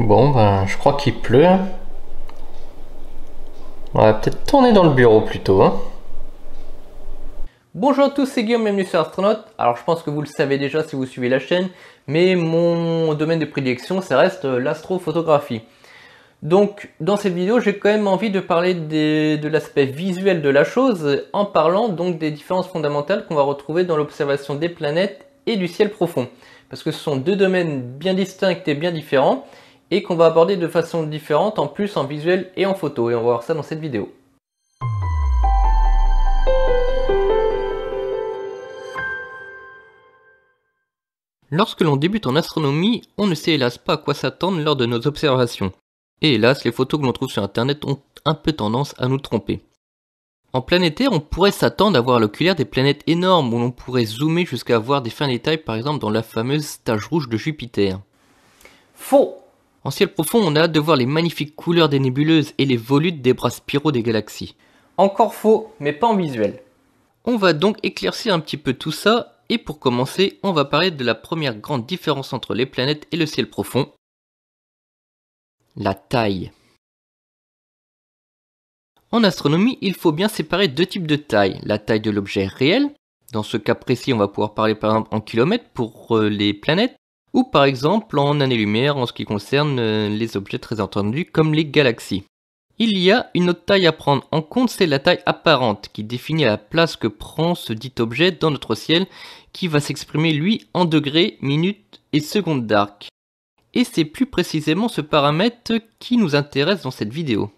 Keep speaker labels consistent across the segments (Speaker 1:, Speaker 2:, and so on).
Speaker 1: Bon, ben, je crois qu'il pleut. On va peut-être tourner dans le bureau plutôt. Hein. Bonjour à tous, c'est Guillaume, bienvenue sur Astronaute. Alors je pense que vous le savez déjà si vous suivez la chaîne, mais mon domaine de prédilection, ça reste euh, l'astrophotographie. Donc dans cette vidéo, j'ai quand même envie de parler de l'aspect visuel de la chose, en parlant donc des différences fondamentales qu'on va retrouver dans l'observation des planètes et du ciel profond. Parce que ce sont deux domaines bien distincts et bien différents, et qu'on va aborder de façon différente en plus en visuel et en photo et on va voir ça dans cette vidéo. Lorsque l'on débute en astronomie, on ne sait hélas pas à quoi s'attendre lors de nos observations. Et hélas, les photos que l'on trouve sur Internet ont un peu tendance à nous tromper. En planétaire, on pourrait s'attendre à voir l'oculaire des planètes énormes où l'on pourrait zoomer jusqu'à voir des fins détails par exemple dans la fameuse tache rouge de Jupiter. Faux en ciel profond, on a hâte de voir les magnifiques couleurs des nébuleuses et les volutes des bras spiraux des galaxies. Encore faux, mais pas en visuel. On va donc éclaircir un petit peu tout ça, et pour commencer, on va parler de la première grande différence entre les planètes et le ciel profond. La taille. En astronomie, il faut bien séparer deux types de tailles. La taille de l'objet réel, dans ce cas précis, on va pouvoir parler par exemple en kilomètres pour euh, les planètes, ou par exemple en années-lumière en ce qui concerne euh, les objets très entendus comme les galaxies. Il y a une autre taille à prendre en compte, c'est la taille apparente qui définit la place que prend ce dit objet dans notre ciel qui va s'exprimer lui en degrés, minutes et secondes d'arc. Et c'est plus précisément ce paramètre qui nous intéresse dans cette vidéo.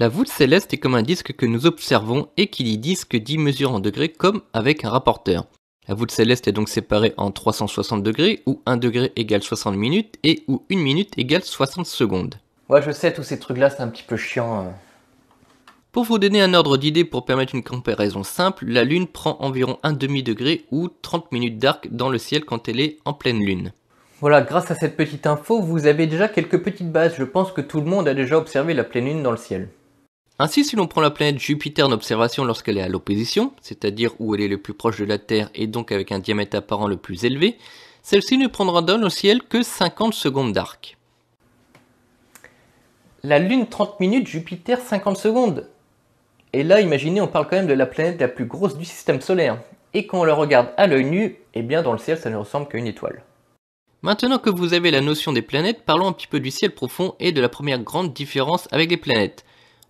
Speaker 1: La voûte céleste est comme un disque que nous observons et qui dit disque dit mesure en degrés comme avec un rapporteur. La voûte céleste est donc séparée en 360 degrés, où 1 degré égale 60 minutes et où 1 minute égale 60 secondes. Ouais, je sais, tous ces trucs-là, c'est un petit peu chiant. Euh. Pour vous donner un ordre d'idée pour permettre une comparaison simple, la Lune prend environ un demi-degré ou 30 minutes d'arc dans le ciel quand elle est en pleine Lune. Voilà, grâce à cette petite info, vous avez déjà quelques petites bases. Je pense que tout le monde a déjà observé la pleine Lune dans le ciel. Ainsi, si l'on prend la planète Jupiter en observation lorsqu'elle est à l'opposition, c'est-à-dire où elle est le plus proche de la Terre et donc avec un diamètre apparent le plus élevé, celle-ci ne prendra dans le ciel que 50 secondes d'arc. La Lune 30 minutes, Jupiter 50 secondes. Et là, imaginez, on parle quand même de la planète la plus grosse du système solaire. Et quand on la regarde à l'œil nu, eh bien dans le ciel, ça ne ressemble qu'à une étoile. Maintenant que vous avez la notion des planètes, parlons un petit peu du ciel profond et de la première grande différence avec les planètes.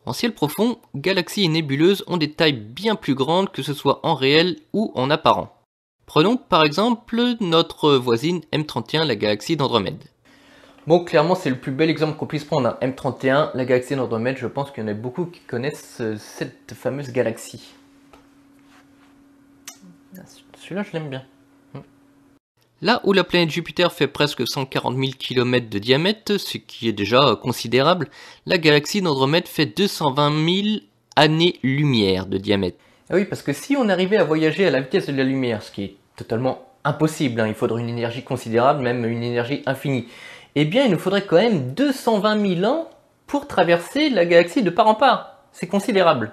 Speaker 1: En ciel profond, galaxies et nébuleuses ont des tailles bien plus grandes que ce soit en réel ou en apparent. Prenons par exemple notre voisine M31, la galaxie d'Andromède. Bon, clairement, c'est le plus bel exemple qu'on puisse prendre. Hein. M31, la galaxie d'Andromède, je pense qu'il y en a beaucoup qui connaissent euh, cette fameuse galaxie. Ah, celui-là, je l'aime bien. Là où la planète Jupiter fait presque 140 000 km de diamètre, ce qui est déjà considérable, la galaxie d'Andromède fait 220 000 années-lumière de diamètre. Ah oui, parce que si on arrivait à voyager à la vitesse de la lumière, ce qui est totalement impossible, hein, il faudrait une énergie considérable, même une énergie infinie, eh bien il nous faudrait quand même 220 000 ans pour traverser la galaxie de part en part. C'est considérable.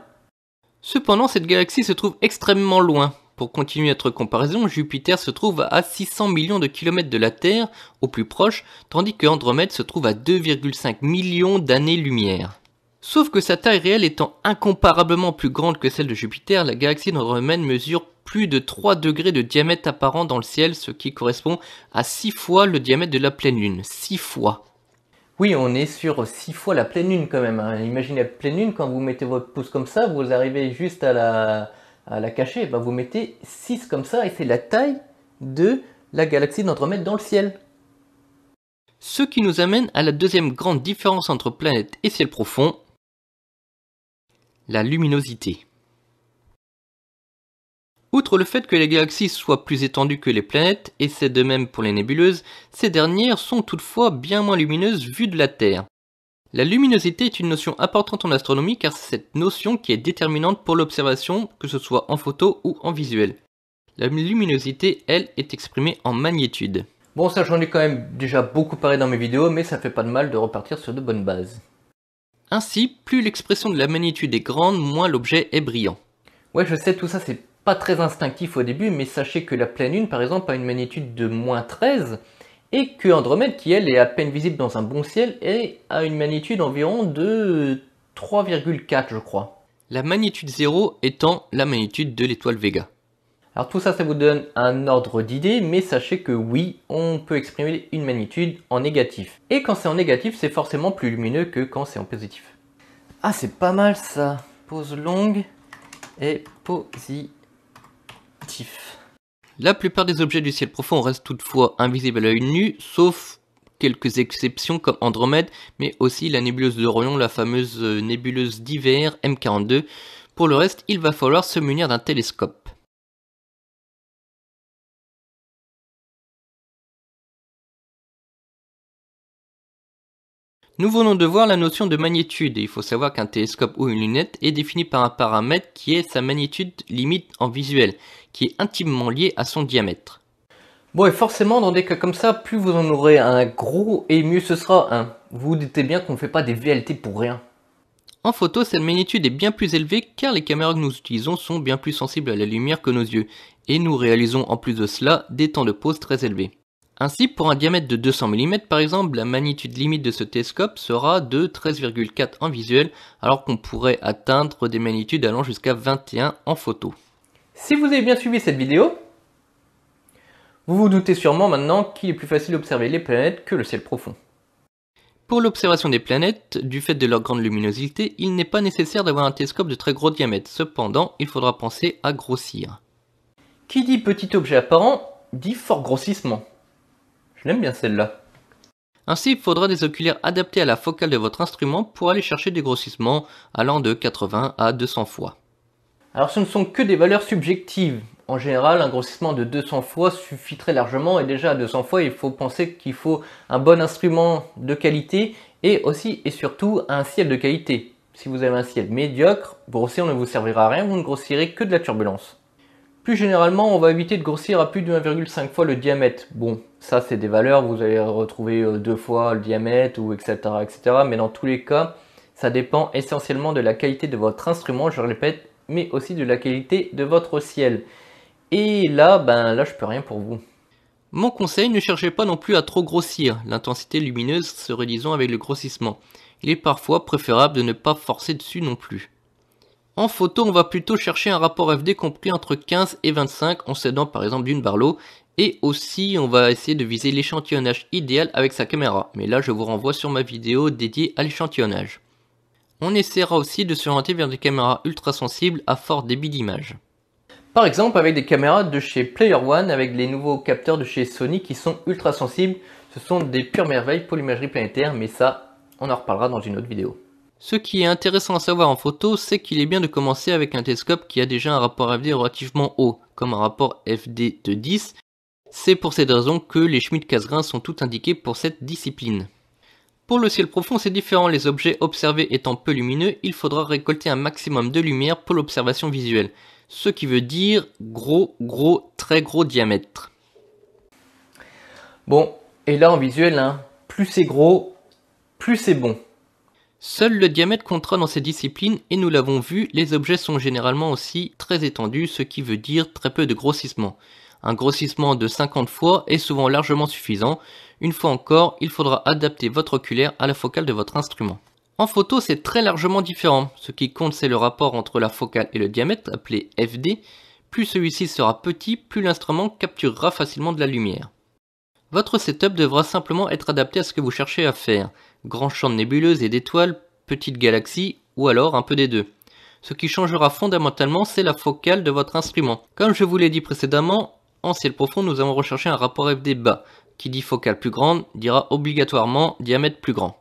Speaker 1: Cependant, cette galaxie se trouve extrêmement loin, pour continuer notre comparaison, Jupiter se trouve à 600 millions de kilomètres de la Terre, au plus proche, tandis que Andromède se trouve à 2,5 millions d'années-lumière. Sauf que sa taille réelle étant incomparablement plus grande que celle de Jupiter, la galaxie d'Andromède mesure plus de 3 degrés de diamètre apparent dans le ciel, ce qui correspond à 6 fois le diamètre de la pleine lune. 6 fois. Oui, on est sur 6 fois la pleine lune quand même. Hein. Imaginez la pleine lune, quand vous mettez votre pouce comme ça, vous arrivez juste à la, à la cacher, bah, vous mettez 6 comme ça et c'est la taille de la galaxie d'Andromède dans le ciel. Ce qui nous amène à la deuxième grande différence entre planète et ciel profond, la luminosité. Outre le fait que les galaxies soient plus étendues que les planètes, et c'est de même pour les nébuleuses, ces dernières sont toutefois bien moins lumineuses vues de la Terre. La luminosité est une notion importante en astronomie car c'est cette notion qui est déterminante pour l'observation, que ce soit en photo ou en visuel. La luminosité, elle, est exprimée en magnitude. Bon, ça j'en ai quand même déjà beaucoup parlé dans mes vidéos, mais ça fait pas de mal de repartir sur de bonnes bases. Ainsi, plus l'expression de la magnitude est grande, moins l'objet est brillant. Ouais, je sais, tout ça c'est pas très instinctif au début, mais sachez que la pleine lune, par exemple, a une magnitude de moins 13, et que Andromède, qui elle est à peine visible dans un bon ciel, est à une magnitude environ de 3,4 je crois. La magnitude 0 étant la magnitude de l'étoile Vega. Alors tout ça, ça vous donne un ordre d'idée, mais sachez que oui, on peut exprimer une magnitude en négatif. Et quand c'est en négatif, c'est forcément plus lumineux que quand c'est en positif. Ah, c'est pas mal ça. Pause longue et positif. La plupart des objets du ciel profond restent toutefois invisibles à l'œil nu, sauf quelques exceptions comme Andromède, mais aussi la nébuleuse de d'Orion, la fameuse euh, nébuleuse d'hiver M42. Pour le reste, il va falloir se munir d'un télescope. Nous venons de voir la notion de magnitude il faut savoir qu'un télescope ou une lunette est défini par un paramètre qui est sa magnitude limite en visuel qui est intimement lié à son diamètre. Bon, et forcément, dans des cas comme ça, plus vous en aurez un gros et mieux ce sera un. Hein. Vous vous doutez bien qu'on ne fait pas des VLT pour rien. En photo, cette magnitude est bien plus élevée car les caméras que nous utilisons sont bien plus sensibles à la lumière que nos yeux, et nous réalisons en plus de cela des temps de pose très élevés. Ainsi, pour un diamètre de 200 mm par exemple, la magnitude limite de ce télescope sera de 13,4 en visuel, alors qu'on pourrait atteindre des magnitudes allant jusqu'à 21 en photo. Si vous avez bien suivi cette vidéo, vous vous doutez sûrement maintenant qu'il est plus facile d'observer les planètes que le ciel profond. Pour l'observation des planètes, du fait de leur grande luminosité, il n'est pas nécessaire d'avoir un télescope de très gros diamètre, cependant il faudra penser à grossir. Qui dit petit objet apparent, dit fort grossissement. Je l'aime bien celle-là. Ainsi, il faudra des oculaires adaptés à la focale de votre instrument pour aller chercher des grossissements allant de 80 à 200 fois. Alors ce ne sont que des valeurs subjectives. En général, un grossissement de 200 fois suffit très largement et déjà à 200 fois, il faut penser qu'il faut un bon instrument de qualité et aussi et surtout un ciel de qualité. Si vous avez un ciel médiocre, grossir ne vous servira à rien, vous ne grossirez que de la turbulence. Plus généralement, on va éviter de grossir à plus de 1,5 fois le diamètre. Bon, ça c'est des valeurs, vous allez retrouver euh, deux fois le diamètre ou etc etc. Mais dans tous les cas, ça dépend essentiellement de la qualité de votre instrument, je le répète, mais aussi de la qualité de votre ciel. Et là, ben là, je peux rien pour vous. Mon conseil, ne cherchez pas non plus à trop grossir, l'intensité lumineuse se réduisant avec le grossissement. Il est parfois préférable de ne pas forcer dessus non plus. En photo, on va plutôt chercher un rapport FD compris entre 15 et 25 en s'aidant par exemple d'une barlow et aussi on va essayer de viser l'échantillonnage idéal avec sa caméra. Mais là je vous renvoie sur ma vidéo dédiée à l'échantillonnage. On essaiera aussi de s'orienter vers des caméras ultra sensibles à fort débit d'image. Par exemple avec des caméras de chez Player One avec les nouveaux capteurs de chez Sony qui sont ultra sensibles. Ce sont des pures merveilles pour l'imagerie planétaire mais ça on en reparlera dans une autre vidéo. Ce qui est intéressant à savoir en photo, c'est qu'il est bien de commencer avec un télescope qui a déjà un rapport FD relativement haut, comme un rapport FD de 10. C'est pour cette raison que les Schmidt-Cassegrain sont tout indiqués pour cette discipline. Pour le ciel profond, c'est différent, les objets observés étant peu lumineux, il faudra récolter un maximum de lumière pour l'observation visuelle, ce qui veut dire gros, gros, très gros diamètre. Bon, et là en visuel, hein, plus c'est gros, plus c'est bon. Seul le diamètre comptera dans ces disciplines et nous l'avons vu, les objets sont généralement aussi très étendus, ce qui veut dire très peu de grossissement. Un grossissement de 50 fois est souvent largement suffisant. Une fois encore, il faudra adapter votre oculaire à la focale de votre instrument. En photo, c'est très largement différent. Ce qui compte, c'est le rapport entre la focale et le diamètre, appelé FD. Plus celui-ci sera petit, plus l'instrument capturera facilement de la lumière. Votre setup devra simplement être adapté à ce que vous cherchez à faire. Grand champ de nébuleuses et d'étoiles, petite galaxie ou alors un peu des deux. Ce qui changera fondamentalement, c'est la focale de votre instrument. Comme je vous l'ai dit précédemment, en ciel profond, nous avons recherché un rapport FD bas. Qui dit focale plus grande dira obligatoirement diamètre plus grand.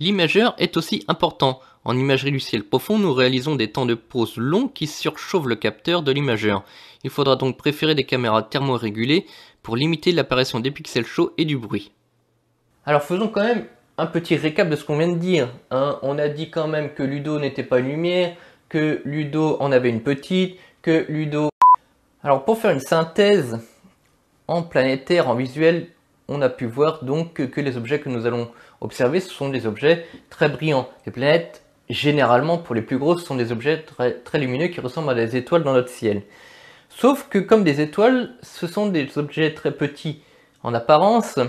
Speaker 1: L'imageur est aussi important. En imagerie du ciel profond, nous réalisons des temps de pose longs qui surchauffent le capteur de l'imageur. Il faudra donc préférer des caméras thermorégulées pour limiter l'apparition des pixels chauds et du bruit. Alors faisons quand même un petit récap de ce qu'on vient de dire. Hein. On a dit quand même que Ludo n'était pas une lumière, que Ludo en avait une petite, que Ludo alors pour faire une synthèse en planétaire, en visuel, on a pu voir donc que, les objets que nous allons observer, ce sont des objets très brillants. Les planètes, généralement, pour les plus grosses, sont des objets très, très lumineux qui ressemblent à des étoiles dans notre ciel. Sauf que comme des étoiles, ce sont des objets très petits en apparence,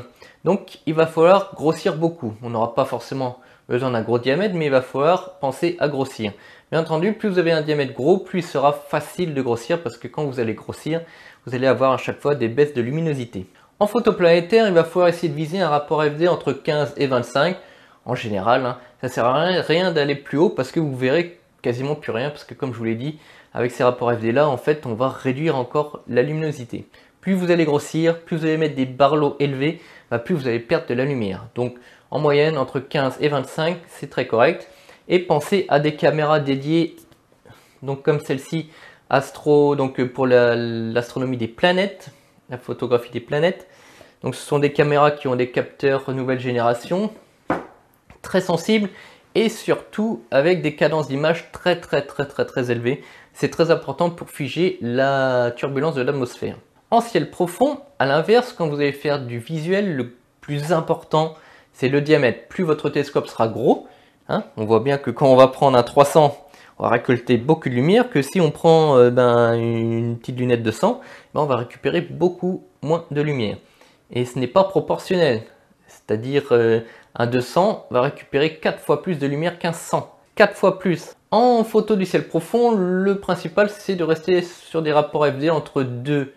Speaker 1: donc il va falloir grossir beaucoup. On n'aura pas forcément besoin d'un gros diamètre, mais il va falloir penser à grossir. Bien entendu, plus vous avez un diamètre gros, plus il sera facile de grossir parce que quand vous allez grossir, vous allez avoir à chaque fois des baisses de luminosité. En photoplanétaire, il va falloir essayer de viser un rapport FD entre 15 et 25. En général, Ça hein, ça sert à rien, d'aller plus haut parce que vous verrez quasiment plus rien parce que comme je vous l'ai dit, avec ces rapports FD là, en fait, on va réduire encore la luminosité. Plus vous allez grossir, plus vous allez mettre des barlots élevés, bah, plus vous allez perdre de la lumière. Donc en moyenne entre 15 et 25, c'est très correct. Et pensez à des caméras dédiées, donc comme celle-ci, astro, donc euh, pour l'astronomie des planètes, la photographie des planètes. Donc ce sont des caméras qui ont des capteurs nouvelle génération, très sensibles et surtout avec des cadences d'image très très très très très élevées. C'est très important pour figer la turbulence de l'atmosphère. En ciel profond, à l'inverse, quand vous allez faire du visuel, le plus important c'est le diamètre. Plus votre télescope sera gros, hein, on voit bien que quand on va prendre un 300, on va récolter beaucoup de lumière, que si on prend euh, ben, une petite lunette de 100, ben, on va récupérer beaucoup moins de lumière. Et ce n'est pas proportionnel. C'est-à-dire euh, un 200 va récupérer 4 fois plus de lumière qu'un 100. 4 fois plus. En photo du ciel profond, le principal c'est de rester sur des rapports FD entre 2,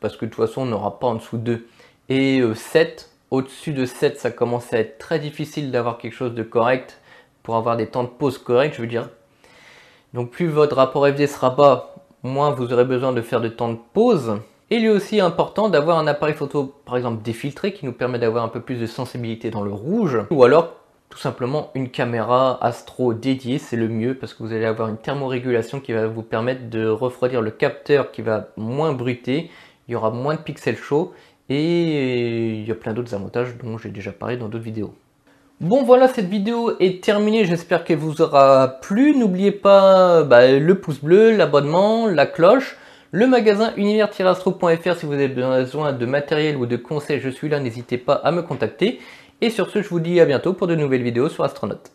Speaker 1: parce que de toute façon on n'aura pas en dessous 2, et 7, euh, au-dessus de 7, ça commence à être très difficile d'avoir quelque chose de correct pour avoir des temps de pause corrects, je veux dire. Donc plus votre rapport FD sera bas, moins vous aurez besoin de faire de temps de pause. Et il est aussi important d'avoir un appareil photo, par exemple défiltré, qui nous permet d'avoir un peu plus de sensibilité dans le rouge. Ou alors, tout simplement, une caméra astro dédiée, c'est le mieux, parce que vous allez avoir une thermorégulation qui va vous permettre de refroidir le capteur qui va moins brûter. il y aura moins de pixels chauds, et il y a plein d'autres avantages dont j'ai déjà parlé dans d'autres vidéos. Bon voilà, cette vidéo est terminée, j'espère qu'elle vous aura plu. N'oubliez pas bah, le pouce bleu, l'abonnement, la cloche, le magasin univers-astro.fr si vous avez besoin de matériel ou de conseils, je suis là, n'hésitez pas à me contacter. Et sur ce, je vous dis à bientôt pour de nouvelles vidéos sur Astronautes.